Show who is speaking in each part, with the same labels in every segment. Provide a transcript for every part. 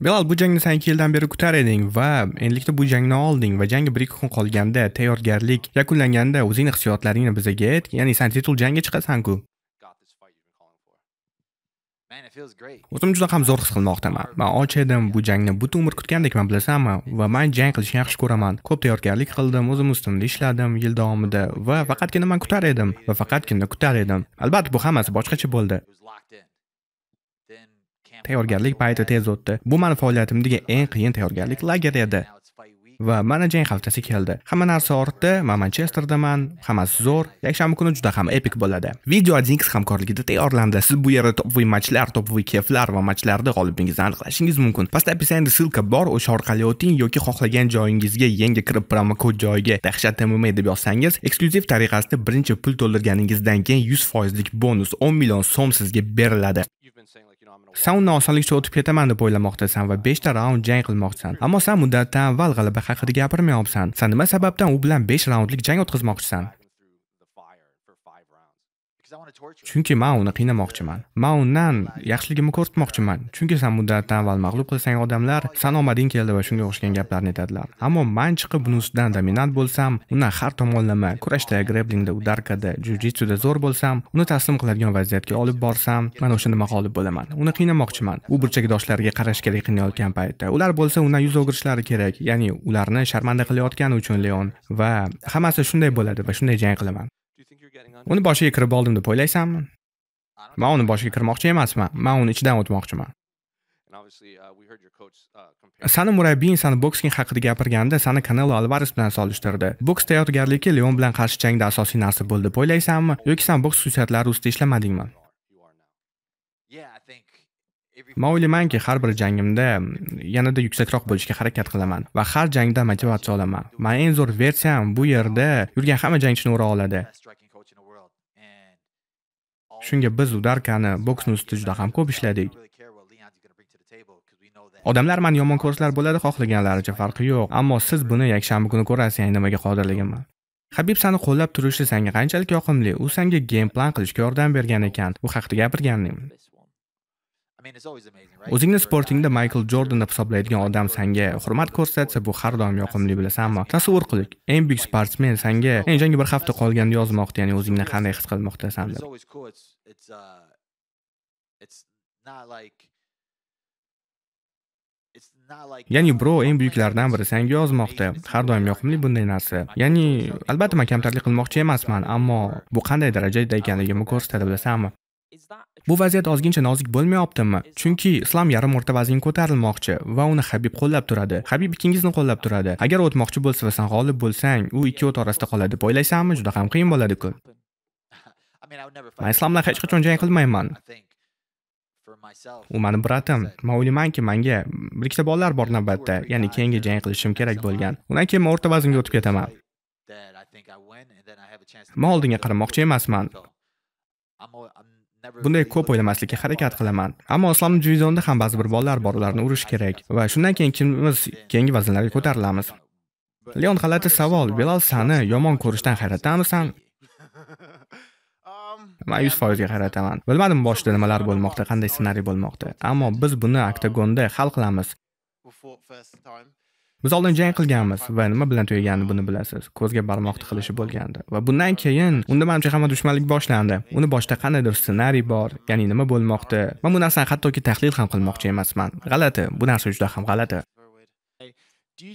Speaker 1: Bilal bu jangni san ikki yildan beri kutar eding va endilikda bu jangni olding va jangga bir ikki kun qolganda tayyorgarlik yakunlanganda o'zingni hissiyotlaringni bizaga ayt ya'ni san titul jangga chiqasan-ku juda ham zo'r his qilmoqdaman man och edim bu jangni butun umr kutgandekman bilasanmi va man jang qilishni yaxshi ko'raman ko'p tayyorgarlik qildim o'zim ustimda ishladim yil davomida va faqatgina man kutar edim va faqatgina kutar edim albatta bu hammasi boshqacha bo'ldi tayyorgarlik payti tez o'tdi bu mani faoliyatimdagi eng qiyin tayyorgarlik lageri edi va mana jang haftasi keldi hamma narsa ortda man manchesterdaman hammasi zo'r yakshanba kuni juda ham epik bo'ladi video adinx hamkorligida tayyorlandi siz bu yerda topvoy matchlar topvoy keflar va matchlarda g'olibingizni aniqlashingiz mumkin pastda описаниеda ссылка bor o'sha orqali o'ting yoki xohlagan joyingizga yangi kirib promo kod joyiga dahshat mma deb yozsangiz eksklyuziv tariqasida birinchi pul to'ldirganingizdan keyin yuz foizlik bonus o'n million so'm sizga beriladi San nosonlikcha o'tib ketaman deb o'ylamoqdasan va 5 e ta raund jang qilmoqchisan. Ammo sen muddatdan avval g'alaba haqida gapirmayapsan. Sen nima sababdan u bilan 5 raundlik jang o'tkazmoqchisan? chunki man uni qiynamoqchiman man undan yaxshiligimni ko'rsatmoqchiman chunki san muddatdan avval mag'lub qilsang odamlar san omading keldi va shunga o'xshagan gaplarni aytadilar ammo man chiqib buni ustidan dominant bo'lsam undan har tomonlama kurashda greblingda udarkada jiu zo'r bo'lsam uni taslim qiladigan vaziyatga olib borsam mana o'shanda mag'olib bo'laman uni qiynamoqchiman u burchakdoshlariga qarash kerak qiynayotgan paytda ular bo'lsa undan yuz o'girishlari kerak ya'ni ularni sharmanda qilayotgani uchun leon va hammasi shunday bo'ladi va shunday jang qilaman uni boshiga kirib oldim deb o'ylaysanmi man uni boshiga kirmoqchi emasman man uni ichidan o'tmoqchiman uh, uh, sani murabbiying sani boksing haqida gapirganda sani kanelo alvares bilan solishtirdi boks tayyorgarligi leon bilan qarshi jangda asosiy narsa bo'ldi deb o'ylaysanmi yoki san boks xususiyatlari ustida ishlamadingmi man o'ylaymanki har bir jangimda mm, yanada yuksakroq bo'lishga harakat qilaman va har jangda motivatsiya olaman man eng zo'r versiyam bu yerda yurgan hamma jangchini ura oladi shunga biz udarkani boksni ustida juda ham ko'p ishladik odamlar mani yomon ko'rsalar bo'ladi xohlaganlaricha farqi yo'q ammo siz buni yakshanba kuni ko'rasiz nimaga qodirligimni habib sani qo'llab turishi senga qanchalik yoqimli u senga game plan qilishga yordam bergan ekan bu haqida gapirgandingmi o'zingni sportingda maykl jordan deb hisoblaydigan odam senga hurmat ko'rsatsa bu har doim yoqimli bilasanmi tasavvur qiling eng buyuk sportsmen senga eng jangga bir hafta qolganda yozmoqda ya'ni o'zingni qanday his qilmoqdasan deb uh, ya'ni bro eng buyuklardan biri senga yozmoqda har doim yoqimli bunday narsa ya'ni albatta man kamtarlik qilmoqchi emasman ammo bu qanday darajada ekanligimni ko'rsatadi bilasanmi Bu vaziyat ozgincha nozik bo'lmayaptimi? Chunki Islom yarim o'rta vazn ko'tarilmoqchi va uni Habib qo'llab turadi. Habib ikkingizni qo'llab turadi. Agar o'tmoqchi bo'lsa va sen g'olib bo'lsang, u ikki o't orasida qoladi. deb O'ylaysanmi? Juda ham qiyin bo'ladi-ku. Men Islom bilan hech qachon jang qilmayman. U meni bratim. Men o'ylaymanki, menga bir ikkita bolalar bor navbatda, ya'ni keyingi jang qilishim kerak bo'lgan. Undan keyin men o'rta vaznga o'tib ketaman. Men oldinga qaramoqchi emasman. Um, bunday ko'p o'ylamaslikka harakat qilaman ammo islom dzyudzonda ham ba'zi bir bolalar bor ularni urish kerak va shundan keyin kimimiz keyingi vaznlarga ko'tarilamiz leon g'alati savol belal sani yomon ko'rishdan hayratdamisan um, man yuz foizga hayratdaman bilmadim boshida nimalar bo'lmoqda qanday ssenariy bo'lmoqda ammo biz buni um, oktagonda hal qilamiz Biz oldin jang qilganmiz va nima bilan tugaganini buni bilasiz. Ko'zga barmoq tiqilishi bo'lgandi va bundan keyin unda manimcha hamma dushmanlik boshlandi. Uni boshda qandaydir ssenariy bor, ya'ni nima bo'lmoqda. Men bu narsani hattoki tahlil ham qilmoqchi emasman. G'alati, bu narsa juda ham g'alati.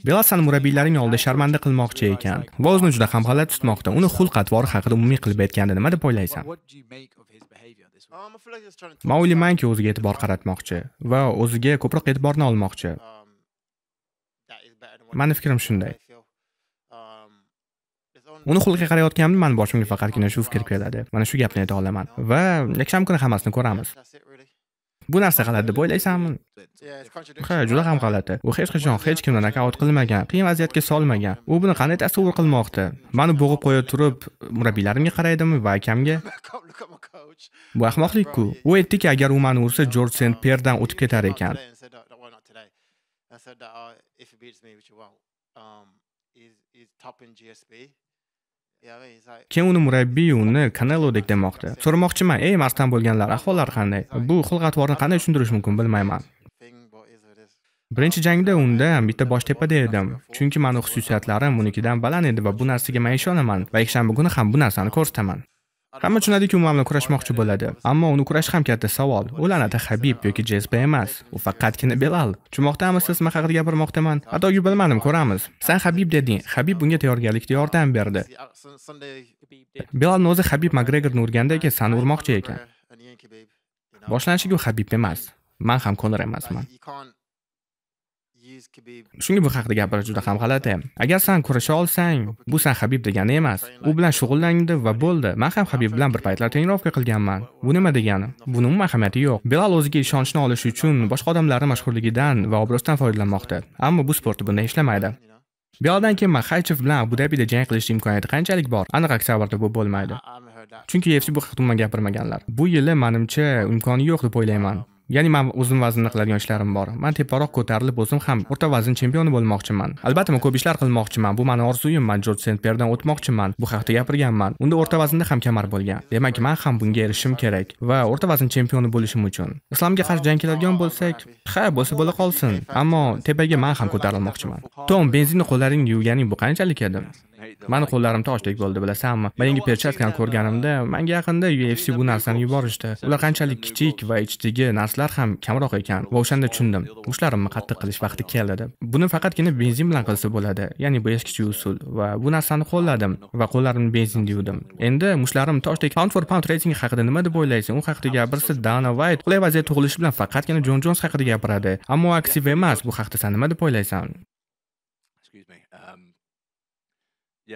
Speaker 1: belasani murabbiylarining oldida sharmanda qilmoqchi ekan va o'zini juda ham g'alati tutmoqda. Uni xulq atvori haqida umumiy qilib aytganda nima deb o'ylaysan? man o'ylaymanki, o'ziga e'tibor qaratmoqchi va o'ziga ko'proq e'tiborni olmoqchi. mani fikrim shunday uni xulqiga qarayotganimda mani boshimga faqatgina shu fikr keladi mana shu gapni ayta olaman va yakshanba kuni hammasini ko'ramiz bu narsa g'alati deb o'ylaysanmi ha juda ham g'alati u hech qachon hech kimni nokaut qilmagan qiyin vaziyatga solmagan u buni qanday tasavvur qilmoqda mani bo'g'ib qo'ya turib murabbiylarimga qaraydimi va akamga bu ahmoqlikku u aytdiki agar u mani ursa jorj sent perdan o'tib ketar ekan said that uh, if it beats me, which it won't, um, he's, he's top in GSB. keyin uni murabbiy uni kanelodek demoqda so'ramoqchiman ey marsdan bo'lganlar ahvollari qanday bu xulq atvorni qanday tushuntirish mumkin bilmayman birinchi jangda unda bitta bosh tepada edim chunki mani xususiyatlarim unikidan baland edi va bu narsaga men ishonaman va yakshanba kuni ham bu narsani ko'rsataman Hamma tushunadi ki umamni kurashmoqchi bo'ladi, ammo uni kurash ham katta savol. Ulanadi Habib yoki JSP emas, u faqatgina Belal. Tushunmoqdamisiz, men haqida gapirmoqdaman. Adogi bilmadim, ko'ramiz. Sen Habib deding. Habib bunga tayyorgarlikda yordam berdi. Belalning o'zi Habib Magregorni urgandagi san urmoqchi ekan. Boshlanishiga u Habib emas. Men ham Konor emasman. shunga bu haqida gapirish juda ham g'alati agar san kurasha olsang bu san habib degani emas u bilan shug'ullangdi va bo'ldi man ham habib bilan bir paytlar trenirovka qilganman bu nima degani buni umuman ahamiyati yo'q bilal o'ziga ishonchni olish uchun boshqa odamlarning mashhurligidan va obro'sidan foydalanmoqda ammo bu sportda bunday ishlamaydi Bioldan keyin Maxaychev bilan Abu Dabida jang qilish imkoniyati qanchalik bor? Aniq aksariyatda bu bo'lmaydi. Chunki UFC bu haqda umuman gapirmaganlar. Bu yili menimcha imkoni yo'q deb o'ylayman. ya'ni man o'zim vaznni qiladigan ishlarim bor man teparoq ko'tarilib o'zim ham o'rta vazn chempioni bo'lmoqchiman albatta man ko'p ishlar qilmoqchiman bu mani orzuyim man jorj sent perdan o'tmoqchiman bu haqda gapirganman unda o'rta vaznda ham kamar bo'lgan demak man ham bunga erishishim kerak va o'rta vazn chempioni bo'lishim uchun islomga qarshi jang keladigan bo'lsak ha bo'lsa bo'la qolsin ammo tepaga man ham ko'tarilmoqchiman tom benzinni qo'llaringni yuvganing bu qanchalik edi mani qo'llarim toshdek bo'ldi bilasanmi man yangi ko'rganimda manga yaqinda ufc bu narsani yuborishdi ular qanchalik kichik va ichidagi narsalar ham kamroq ekan va o'shanda tushundim mushtlarimni qattiq qilish vaqti keldi deb buni faqatgina benzin bilan qilsa bo'ladi ya'ni bu eskicha usul va bu narsani qo'lladim va qo'llarimni benzinda yuvdim endi mushtlarim toshdek pound for pound rating haqida nima deb o'ylaysan u haqida gapirsa dana vayt qulay vaziyat tug'ilishi bilan faqatgina jon jons haqida gapiradi ammo aktiv emas bu haqida san nima deb o'ylaysan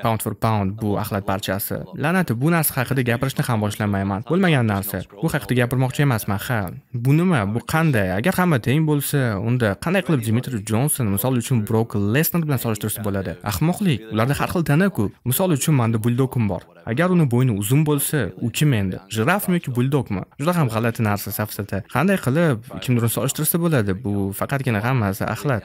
Speaker 1: pound for pound bu axlat parchasi la'nati bu narsa haqida gapirishni ham boshlamayman bo'lmagan narsa bu haqida gapirmoqchi emasman ha bu nima bu qanday agar hamma teng bo'lsa unda qanday qilib dimitri jonson misol uchun brok lesnar bilan solishtirsa bo'ladi ahmoqlik ularda har xil tana ko'p misol uchun manda buldokim bor agar uni bo'yni uzun bo'lsa u kim endi jirafmi yoki buldokmi juda ham g'alati narsa safsata qanday qilib kimdir solishtirsa bo'ladi bu faqatgina hammasi axlat